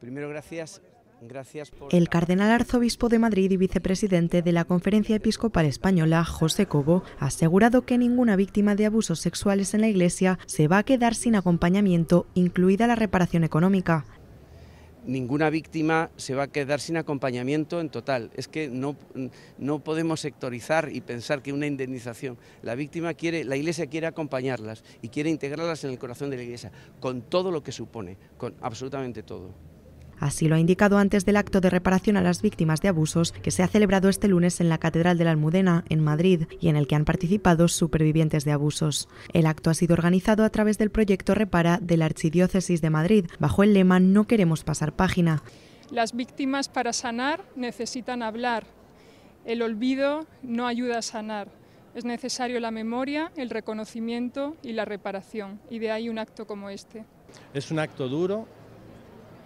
Primero, gracias. Gracias por... El cardenal arzobispo de Madrid y vicepresidente de la Conferencia Episcopal Española, José Cobo, ha asegurado que ninguna víctima de abusos sexuales en la Iglesia se va a quedar sin acompañamiento, incluida la reparación económica ninguna víctima se va a quedar sin acompañamiento en total. Es que no, no, podemos sectorizar y pensar que una indemnización. La víctima quiere, la iglesia quiere acompañarlas y quiere integrarlas en el corazón de la iglesia, con todo lo que supone, con absolutamente todo. Así lo ha indicado antes del acto de reparación a las víctimas de abusos que se ha celebrado este lunes en la Catedral de la Almudena, en Madrid, y en el que han participado supervivientes de abusos. El acto ha sido organizado a través del proyecto Repara de la Archidiócesis de Madrid, bajo el lema No queremos pasar página. Las víctimas para sanar necesitan hablar. El olvido no ayuda a sanar. Es necesario la memoria, el reconocimiento y la reparación, y de ahí un acto como este. Es un acto duro,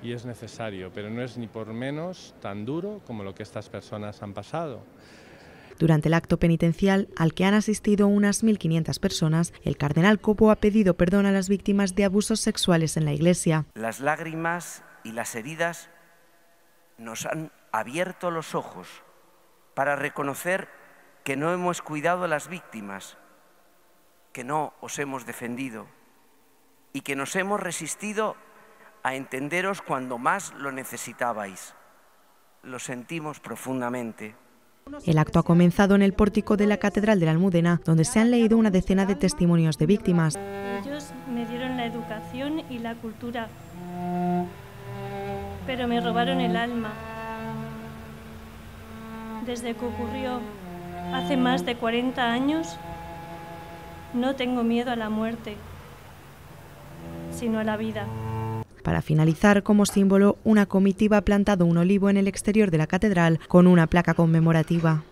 y es necesario, pero no es ni por menos tan duro como lo que estas personas han pasado. Durante el acto penitencial al que han asistido unas 1.500 personas, el cardenal Copo ha pedido perdón a las víctimas de abusos sexuales en la Iglesia. Las lágrimas y las heridas nos han abierto los ojos para reconocer que no hemos cuidado a las víctimas, que no os hemos defendido y que nos hemos resistido a entenderos cuando más lo necesitabais. Lo sentimos profundamente. El acto ha comenzado en el pórtico de la Catedral de la Almudena, donde se han leído una decena de testimonios de víctimas. Ellos me dieron la educación y la cultura, pero me robaron el alma. Desde que ocurrió hace más de 40 años, no tengo miedo a la muerte, sino a la vida. Para finalizar, como símbolo, una comitiva ha plantado un olivo en el exterior de la catedral con una placa conmemorativa.